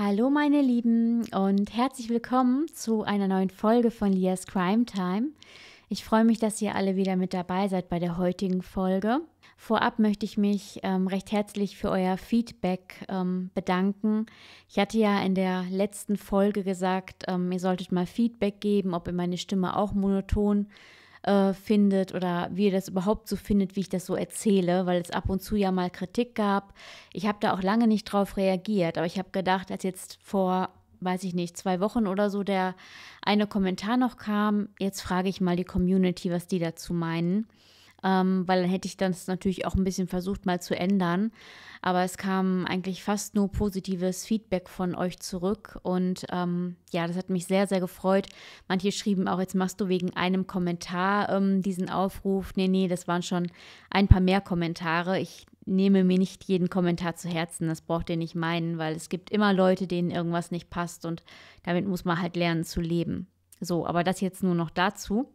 Hallo meine Lieben und herzlich willkommen zu einer neuen Folge von Lias Crime Time. Ich freue mich, dass ihr alle wieder mit dabei seid bei der heutigen Folge. Vorab möchte ich mich ähm, recht herzlich für euer Feedback ähm, bedanken. Ich hatte ja in der letzten Folge gesagt, ähm, ihr solltet mal Feedback geben, ob ihr meine Stimme auch monoton äh, findet oder wie ihr das überhaupt so findet, wie ich das so erzähle, weil es ab und zu ja mal Kritik gab. Ich habe da auch lange nicht drauf reagiert, aber ich habe gedacht, als jetzt vor, weiß ich nicht, zwei Wochen oder so der eine Kommentar noch kam, jetzt frage ich mal die Community, was die dazu meinen ähm, weil dann hätte ich das natürlich auch ein bisschen versucht mal zu ändern. Aber es kam eigentlich fast nur positives Feedback von euch zurück und ähm, ja, das hat mich sehr, sehr gefreut. Manche schrieben auch, jetzt machst du wegen einem Kommentar ähm, diesen Aufruf. Nee, nee, das waren schon ein paar mehr Kommentare. Ich nehme mir nicht jeden Kommentar zu Herzen, das braucht ihr nicht meinen, weil es gibt immer Leute, denen irgendwas nicht passt und damit muss man halt lernen zu leben. So, aber das jetzt nur noch dazu.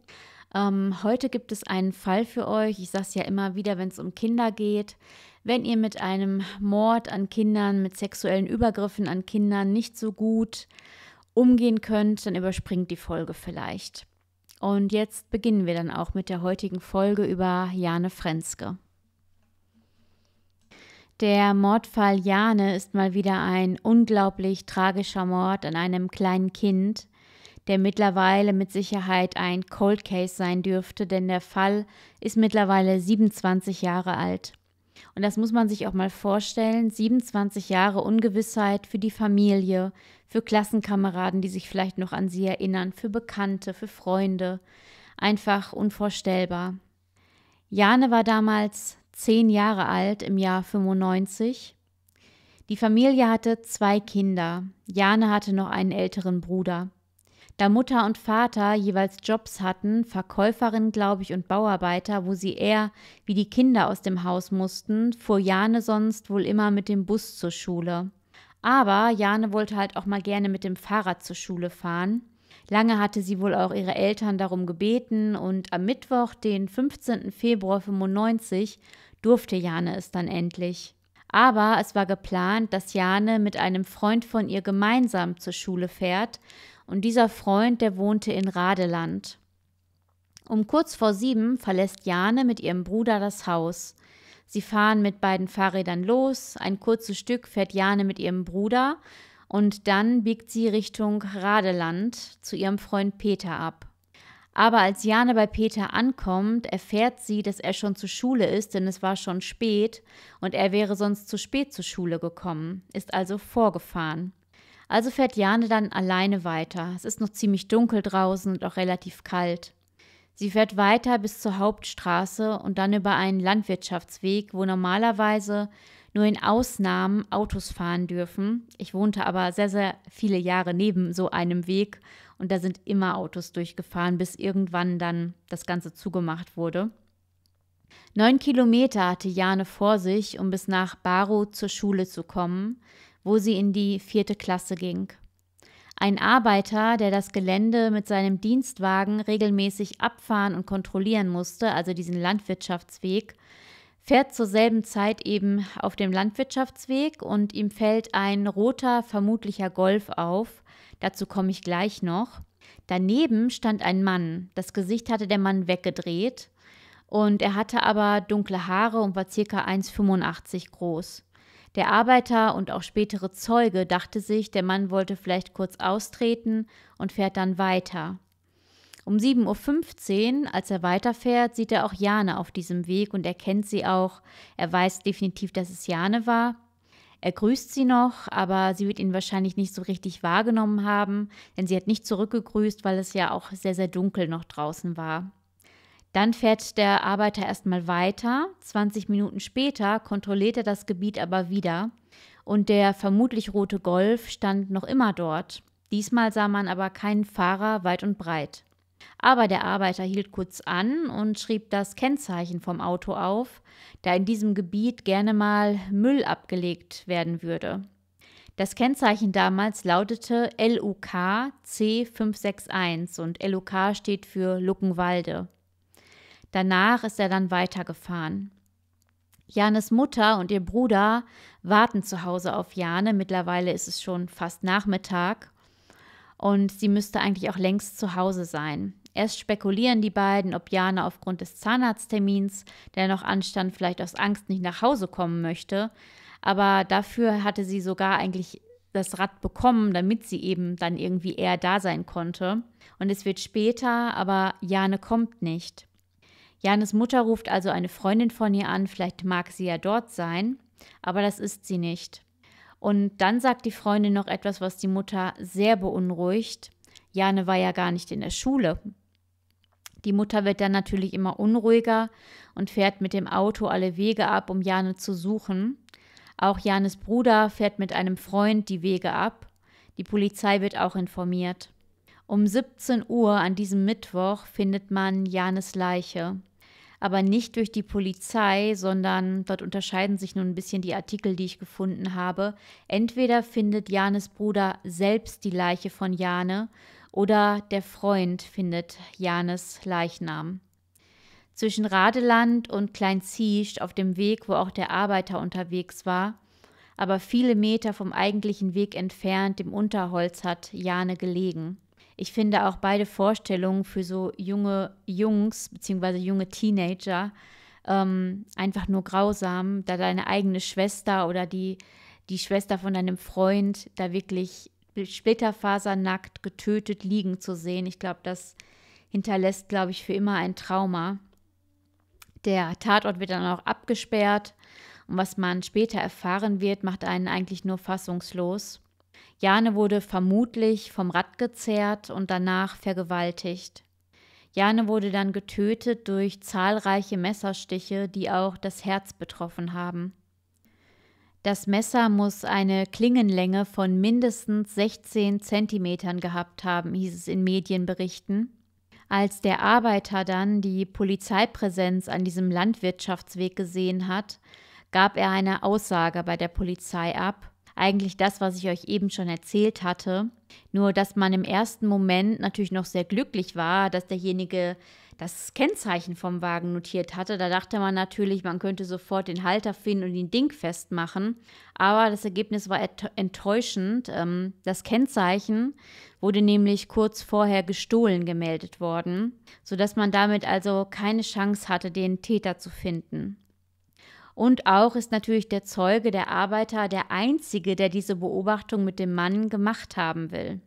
Ähm, heute gibt es einen Fall für euch. Ich sage es ja immer wieder, wenn es um Kinder geht. Wenn ihr mit einem Mord an Kindern, mit sexuellen Übergriffen an Kindern nicht so gut umgehen könnt, dann überspringt die Folge vielleicht. Und jetzt beginnen wir dann auch mit der heutigen Folge über Jane Frenzke. Der Mordfall Jane ist mal wieder ein unglaublich tragischer Mord an einem kleinen Kind der mittlerweile mit Sicherheit ein Cold Case sein dürfte, denn der Fall ist mittlerweile 27 Jahre alt. Und das muss man sich auch mal vorstellen, 27 Jahre Ungewissheit für die Familie, für Klassenkameraden, die sich vielleicht noch an sie erinnern, für Bekannte, für Freunde. Einfach unvorstellbar. Jane war damals zehn Jahre alt im Jahr 95. Die Familie hatte zwei Kinder. Jane hatte noch einen älteren Bruder. Da Mutter und Vater jeweils Jobs hatten, Verkäuferin, glaube ich, und Bauarbeiter, wo sie eher wie die Kinder aus dem Haus mussten, fuhr Jane sonst wohl immer mit dem Bus zur Schule. Aber Jane wollte halt auch mal gerne mit dem Fahrrad zur Schule fahren. Lange hatte sie wohl auch ihre Eltern darum gebeten und am Mittwoch, den 15. Februar 95, durfte Jane es dann endlich. Aber es war geplant, dass Jane mit einem Freund von ihr gemeinsam zur Schule fährt und dieser Freund, der wohnte in Radeland. Um kurz vor sieben verlässt Jane mit ihrem Bruder das Haus. Sie fahren mit beiden Fahrrädern los, ein kurzes Stück fährt Jane mit ihrem Bruder und dann biegt sie Richtung Radeland zu ihrem Freund Peter ab. Aber als Jane bei Peter ankommt, erfährt sie, dass er schon zur Schule ist, denn es war schon spät und er wäre sonst zu spät zur Schule gekommen, ist also vorgefahren. Also fährt Jane dann alleine weiter. Es ist noch ziemlich dunkel draußen und auch relativ kalt. Sie fährt weiter bis zur Hauptstraße und dann über einen Landwirtschaftsweg, wo normalerweise nur in Ausnahmen Autos fahren dürfen. Ich wohnte aber sehr, sehr viele Jahre neben so einem Weg und da sind immer Autos durchgefahren, bis irgendwann dann das Ganze zugemacht wurde. Neun Kilometer hatte Jane vor sich, um bis nach Baru zur Schule zu kommen wo sie in die vierte Klasse ging. Ein Arbeiter, der das Gelände mit seinem Dienstwagen regelmäßig abfahren und kontrollieren musste, also diesen Landwirtschaftsweg, fährt zur selben Zeit eben auf dem Landwirtschaftsweg und ihm fällt ein roter, vermutlicher Golf auf. Dazu komme ich gleich noch. Daneben stand ein Mann. Das Gesicht hatte der Mann weggedreht und er hatte aber dunkle Haare und war circa 1,85 groß. Der Arbeiter und auch spätere Zeuge dachte sich, der Mann wollte vielleicht kurz austreten und fährt dann weiter. Um 7.15 Uhr, als er weiterfährt, sieht er auch Jane auf diesem Weg und erkennt sie auch. Er weiß definitiv, dass es Jane war. Er grüßt sie noch, aber sie wird ihn wahrscheinlich nicht so richtig wahrgenommen haben, denn sie hat nicht zurückgegrüßt, weil es ja auch sehr, sehr dunkel noch draußen war. Dann fährt der Arbeiter erstmal weiter. 20 Minuten später kontrolliert er das Gebiet aber wieder und der vermutlich rote Golf stand noch immer dort. Diesmal sah man aber keinen Fahrer weit und breit. Aber der Arbeiter hielt kurz an und schrieb das Kennzeichen vom Auto auf, da in diesem Gebiet gerne mal Müll abgelegt werden würde. Das Kennzeichen damals lautete LUK C561 und LUK steht für Luckenwalde. Danach ist er dann weitergefahren. Janes Mutter und ihr Bruder warten zu Hause auf Jane. Mittlerweile ist es schon fast Nachmittag und sie müsste eigentlich auch längst zu Hause sein. Erst spekulieren die beiden, ob Jane aufgrund des Zahnarzttermins, der noch anstand, vielleicht aus Angst nicht nach Hause kommen möchte. Aber dafür hatte sie sogar eigentlich das Rad bekommen, damit sie eben dann irgendwie eher da sein konnte. Und es wird später, aber Jane kommt nicht. Janes Mutter ruft also eine Freundin von ihr an, vielleicht mag sie ja dort sein, aber das ist sie nicht. Und dann sagt die Freundin noch etwas, was die Mutter sehr beunruhigt. Jane war ja gar nicht in der Schule. Die Mutter wird dann natürlich immer unruhiger und fährt mit dem Auto alle Wege ab, um Jane zu suchen. Auch Janes Bruder fährt mit einem Freund die Wege ab. Die Polizei wird auch informiert. Um 17 Uhr an diesem Mittwoch findet man Janes Leiche aber nicht durch die Polizei, sondern dort unterscheiden sich nun ein bisschen die Artikel, die ich gefunden habe. Entweder findet Janes Bruder selbst die Leiche von Jane oder der Freund findet Janes Leichnam. Zwischen Radeland und Klein Kleinziescht auf dem Weg, wo auch der Arbeiter unterwegs war, aber viele Meter vom eigentlichen Weg entfernt im Unterholz hat Jane gelegen. Ich finde auch beide Vorstellungen für so junge Jungs bzw. junge Teenager ähm, einfach nur grausam, da deine eigene Schwester oder die, die Schwester von deinem Freund da wirklich splitterfasernackt getötet liegen zu sehen. Ich glaube, das hinterlässt, glaube ich, für immer ein Trauma. Der Tatort wird dann auch abgesperrt und was man später erfahren wird, macht einen eigentlich nur fassungslos. Jane wurde vermutlich vom Rad gezerrt und danach vergewaltigt. Jane wurde dann getötet durch zahlreiche Messerstiche, die auch das Herz betroffen haben. Das Messer muss eine Klingenlänge von mindestens 16 Zentimetern gehabt haben, hieß es in Medienberichten. Als der Arbeiter dann die Polizeipräsenz an diesem Landwirtschaftsweg gesehen hat, gab er eine Aussage bei der Polizei ab eigentlich das, was ich euch eben schon erzählt hatte. Nur, dass man im ersten Moment natürlich noch sehr glücklich war, dass derjenige das Kennzeichen vom Wagen notiert hatte. Da dachte man natürlich, man könnte sofort den Halter finden und den Ding festmachen. Aber das Ergebnis war enttäuschend. Ähm, das Kennzeichen wurde nämlich kurz vorher gestohlen gemeldet worden, sodass man damit also keine Chance hatte, den Täter zu finden. Und auch ist natürlich der Zeuge, der Arbeiter, der Einzige, der diese Beobachtung mit dem Mann gemacht haben will.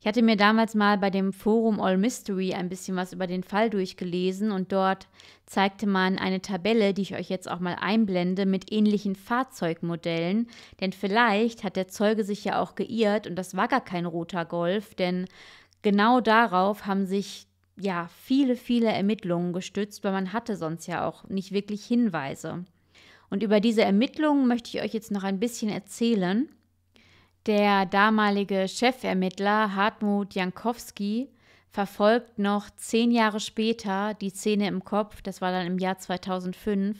Ich hatte mir damals mal bei dem Forum All Mystery ein bisschen was über den Fall durchgelesen und dort zeigte man eine Tabelle, die ich euch jetzt auch mal einblende, mit ähnlichen Fahrzeugmodellen. Denn vielleicht hat der Zeuge sich ja auch geirrt und das war gar kein roter Golf, denn genau darauf haben sich ja, viele, viele Ermittlungen gestützt, weil man hatte sonst ja auch nicht wirklich Hinweise. Und über diese Ermittlungen möchte ich euch jetzt noch ein bisschen erzählen. Der damalige Chefermittler Hartmut Jankowski verfolgt noch zehn Jahre später die Szene im Kopf, das war dann im Jahr 2005,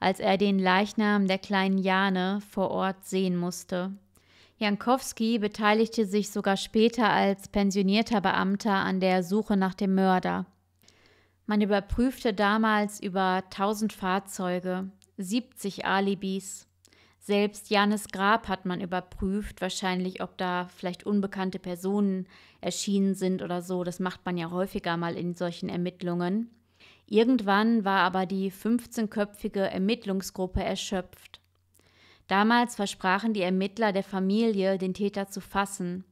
als er den Leichnam der kleinen Jane vor Ort sehen musste. Jankowski beteiligte sich sogar später als pensionierter Beamter an der Suche nach dem Mörder. Man überprüfte damals über 1000 Fahrzeuge, 70 Alibis. Selbst Janes Grab hat man überprüft, wahrscheinlich ob da vielleicht unbekannte Personen erschienen sind oder so. Das macht man ja häufiger mal in solchen Ermittlungen. Irgendwann war aber die 15-köpfige Ermittlungsgruppe erschöpft. Damals versprachen die Ermittler der Familie, den Täter zu fassen.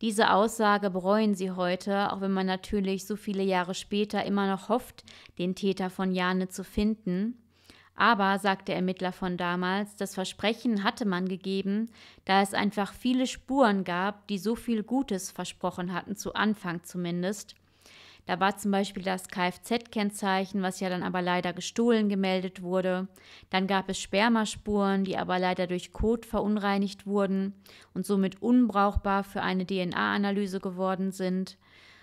Diese Aussage bereuen sie heute, auch wenn man natürlich so viele Jahre später immer noch hofft, den Täter von Jane zu finden. Aber, sagt der Ermittler von damals, das Versprechen hatte man gegeben, da es einfach viele Spuren gab, die so viel Gutes versprochen hatten, zu Anfang zumindest – da war zum Beispiel das Kfz-Kennzeichen, was ja dann aber leider gestohlen gemeldet wurde. Dann gab es Spermaspuren, die aber leider durch Kot verunreinigt wurden und somit unbrauchbar für eine DNA-Analyse geworden sind.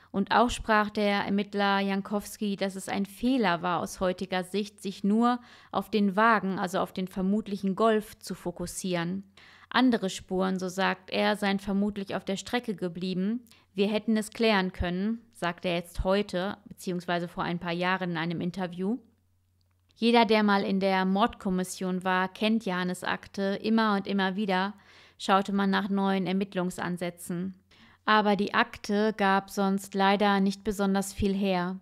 Und auch sprach der Ermittler Jankowski, dass es ein Fehler war aus heutiger Sicht, sich nur auf den Wagen, also auf den vermutlichen Golf, zu fokussieren. Andere Spuren, so sagt er, seien vermutlich auf der Strecke geblieben, wir hätten es klären können, sagt er jetzt heute, beziehungsweise vor ein paar Jahren in einem Interview. Jeder, der mal in der Mordkommission war, kennt Janes Akte immer und immer wieder, schaute man nach neuen Ermittlungsansätzen. Aber die Akte gab sonst leider nicht besonders viel her.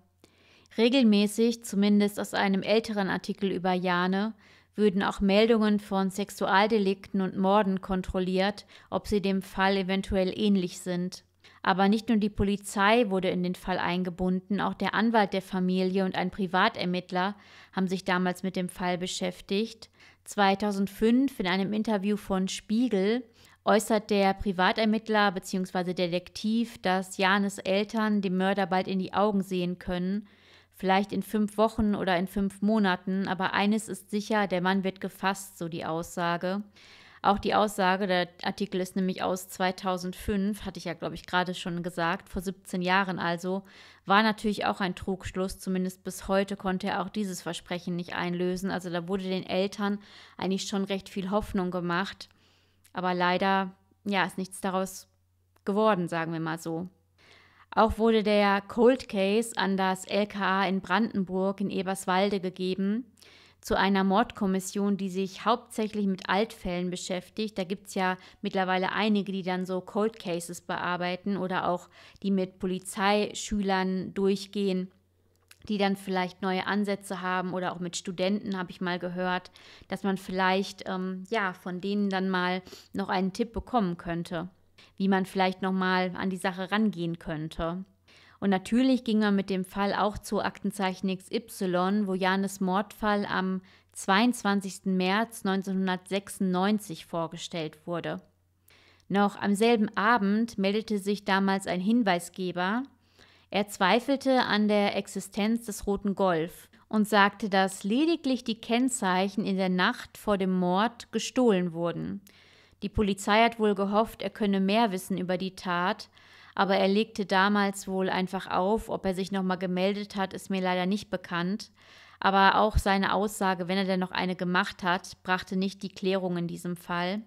Regelmäßig, zumindest aus einem älteren Artikel über Jane, würden auch Meldungen von Sexualdelikten und Morden kontrolliert, ob sie dem Fall eventuell ähnlich sind. Aber nicht nur die Polizei wurde in den Fall eingebunden, auch der Anwalt der Familie und ein Privatermittler haben sich damals mit dem Fall beschäftigt. 2005 in einem Interview von Spiegel äußert der Privatermittler bzw. Detektiv, dass Janes Eltern dem Mörder bald in die Augen sehen können, vielleicht in fünf Wochen oder in fünf Monaten, aber eines ist sicher, der Mann wird gefasst, so die Aussage. Auch die Aussage, der Artikel ist nämlich aus 2005, hatte ich ja, glaube ich, gerade schon gesagt, vor 17 Jahren also, war natürlich auch ein Trugschluss. Zumindest bis heute konnte er auch dieses Versprechen nicht einlösen. Also da wurde den Eltern eigentlich schon recht viel Hoffnung gemacht. Aber leider, ja, ist nichts daraus geworden, sagen wir mal so. Auch wurde der Cold Case an das LKA in Brandenburg in Eberswalde gegeben zu einer Mordkommission, die sich hauptsächlich mit Altfällen beschäftigt. Da gibt es ja mittlerweile einige, die dann so Cold Cases bearbeiten oder auch die mit Polizeischülern durchgehen die dann vielleicht neue Ansätze haben oder auch mit Studenten habe ich mal gehört, dass man vielleicht ähm, ja von denen dann mal noch einen Tipp bekommen könnte, wie man vielleicht nochmal an die Sache rangehen könnte. Und natürlich ging man mit dem Fall auch zu Aktenzeichen XY, wo Janes Mordfall am 22. März 1996 vorgestellt wurde. Noch am selben Abend meldete sich damals ein Hinweisgeber. Er zweifelte an der Existenz des Roten Golf und sagte, dass lediglich die Kennzeichen in der Nacht vor dem Mord gestohlen wurden. Die Polizei hat wohl gehofft, er könne mehr wissen über die Tat, aber er legte damals wohl einfach auf. Ob er sich nochmal gemeldet hat, ist mir leider nicht bekannt. Aber auch seine Aussage, wenn er denn noch eine gemacht hat, brachte nicht die Klärung in diesem Fall.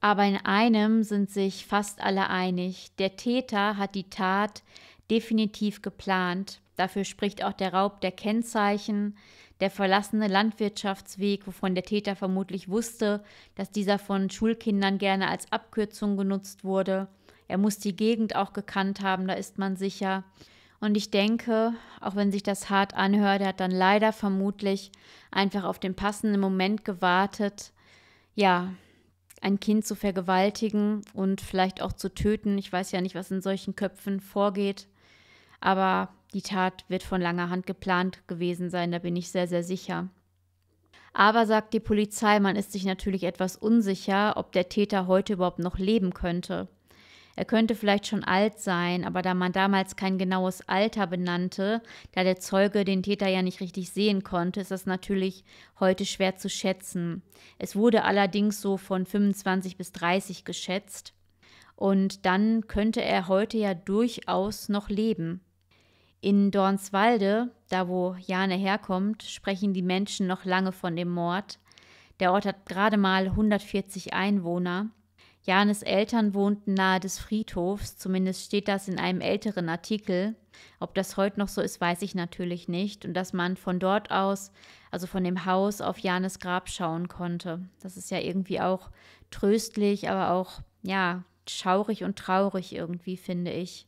Aber in einem sind sich fast alle einig. Der Täter hat die Tat definitiv geplant. Dafür spricht auch der Raub der Kennzeichen, der verlassene Landwirtschaftsweg, wovon der Täter vermutlich wusste, dass dieser von Schulkindern gerne als Abkürzung genutzt wurde, er muss die Gegend auch gekannt haben, da ist man sicher. Und ich denke, auch wenn sich das hart anhört, er hat dann leider vermutlich einfach auf den passenden Moment gewartet, ja, ein Kind zu vergewaltigen und vielleicht auch zu töten. Ich weiß ja nicht, was in solchen Köpfen vorgeht, aber die Tat wird von langer Hand geplant gewesen sein, da bin ich sehr, sehr sicher. Aber sagt die Polizei, man ist sich natürlich etwas unsicher, ob der Täter heute überhaupt noch leben könnte. Er könnte vielleicht schon alt sein, aber da man damals kein genaues Alter benannte, da der Zeuge den Täter ja nicht richtig sehen konnte, ist das natürlich heute schwer zu schätzen. Es wurde allerdings so von 25 bis 30 geschätzt. Und dann könnte er heute ja durchaus noch leben. In Dornswalde, da wo Jane herkommt, sprechen die Menschen noch lange von dem Mord. Der Ort hat gerade mal 140 Einwohner. Janes Eltern wohnten nahe des Friedhofs, zumindest steht das in einem älteren Artikel. Ob das heute noch so ist, weiß ich natürlich nicht. Und dass man von dort aus, also von dem Haus, auf Janes Grab schauen konnte. Das ist ja irgendwie auch tröstlich, aber auch, ja, schaurig und traurig irgendwie, finde ich.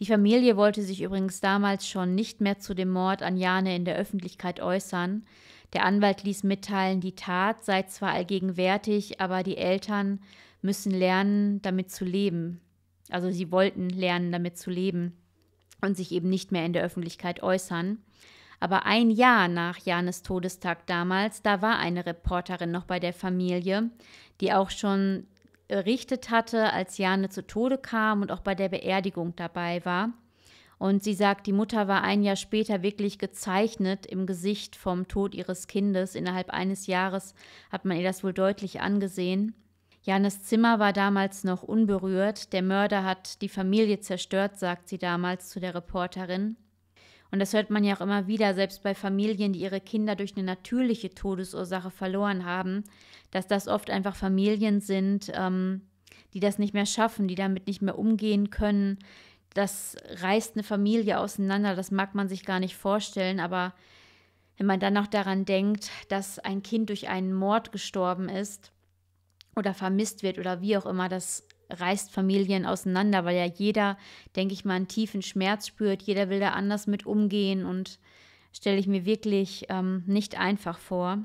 Die Familie wollte sich übrigens damals schon nicht mehr zu dem Mord an Jane in der Öffentlichkeit äußern. Der Anwalt ließ mitteilen, die Tat sei zwar allgegenwärtig, aber die Eltern müssen lernen, damit zu leben. Also sie wollten lernen, damit zu leben und sich eben nicht mehr in der Öffentlichkeit äußern. Aber ein Jahr nach Janes Todestag damals, da war eine Reporterin noch bei der Familie, die auch schon berichtet hatte, als Jane zu Tode kam und auch bei der Beerdigung dabei war. Und sie sagt, die Mutter war ein Jahr später wirklich gezeichnet im Gesicht vom Tod ihres Kindes. Innerhalb eines Jahres hat man ihr das wohl deutlich angesehen. Janes Zimmer war damals noch unberührt. Der Mörder hat die Familie zerstört, sagt sie damals zu der Reporterin. Und das hört man ja auch immer wieder, selbst bei Familien, die ihre Kinder durch eine natürliche Todesursache verloren haben, dass das oft einfach Familien sind, ähm, die das nicht mehr schaffen, die damit nicht mehr umgehen können. Das reißt eine Familie auseinander, das mag man sich gar nicht vorstellen, aber wenn man dann noch daran denkt, dass ein Kind durch einen Mord gestorben ist, oder vermisst wird oder wie auch immer, das reißt Familien auseinander, weil ja jeder, denke ich mal, einen tiefen Schmerz spürt, jeder will da anders mit umgehen und stelle ich mir wirklich ähm, nicht einfach vor.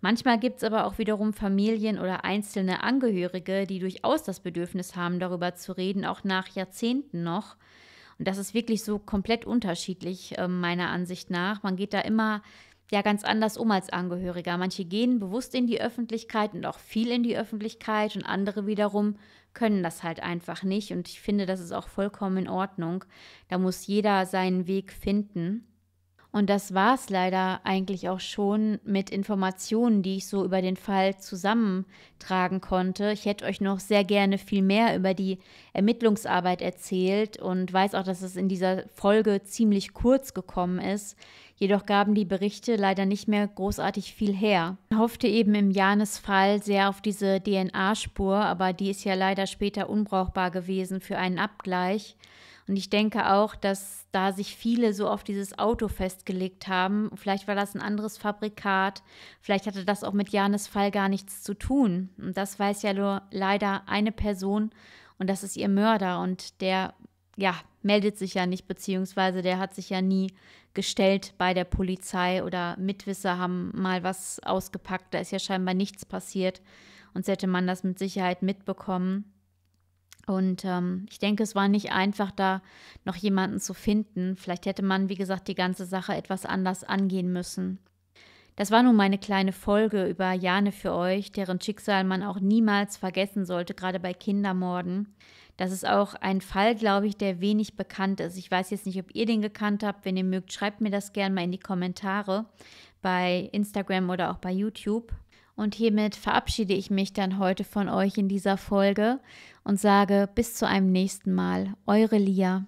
Manchmal gibt es aber auch wiederum Familien oder einzelne Angehörige, die durchaus das Bedürfnis haben, darüber zu reden, auch nach Jahrzehnten noch. Und das ist wirklich so komplett unterschiedlich, äh, meiner Ansicht nach. Man geht da immer ja ganz anders um als Angehöriger. Manche gehen bewusst in die Öffentlichkeit und auch viel in die Öffentlichkeit und andere wiederum können das halt einfach nicht. Und ich finde, das ist auch vollkommen in Ordnung. Da muss jeder seinen Weg finden. Und das war es leider eigentlich auch schon mit Informationen, die ich so über den Fall zusammentragen konnte. Ich hätte euch noch sehr gerne viel mehr über die Ermittlungsarbeit erzählt und weiß auch, dass es in dieser Folge ziemlich kurz gekommen ist jedoch gaben die Berichte leider nicht mehr großartig viel her. Man hoffte eben im Janes Fall sehr auf diese DNA-Spur, aber die ist ja leider später unbrauchbar gewesen für einen Abgleich. Und ich denke auch, dass da sich viele so auf dieses Auto festgelegt haben. Vielleicht war das ein anderes Fabrikat. Vielleicht hatte das auch mit Janes Fall gar nichts zu tun. Und das weiß ja nur leider eine Person und das ist ihr Mörder. Und der ja, meldet sich ja nicht, beziehungsweise der hat sich ja nie gestellt bei der Polizei oder Mitwisser haben mal was ausgepackt. Da ist ja scheinbar nichts passiert. Sonst hätte man das mit Sicherheit mitbekommen. Und ähm, ich denke, es war nicht einfach, da noch jemanden zu finden. Vielleicht hätte man, wie gesagt, die ganze Sache etwas anders angehen müssen. Das war nun meine kleine Folge über Jane für euch, deren Schicksal man auch niemals vergessen sollte, gerade bei Kindermorden. Das ist auch ein Fall, glaube ich, der wenig bekannt ist. Ich weiß jetzt nicht, ob ihr den gekannt habt. Wenn ihr mögt, schreibt mir das gerne mal in die Kommentare bei Instagram oder auch bei YouTube. Und hiermit verabschiede ich mich dann heute von euch in dieser Folge und sage bis zu einem nächsten Mal. Eure Lia.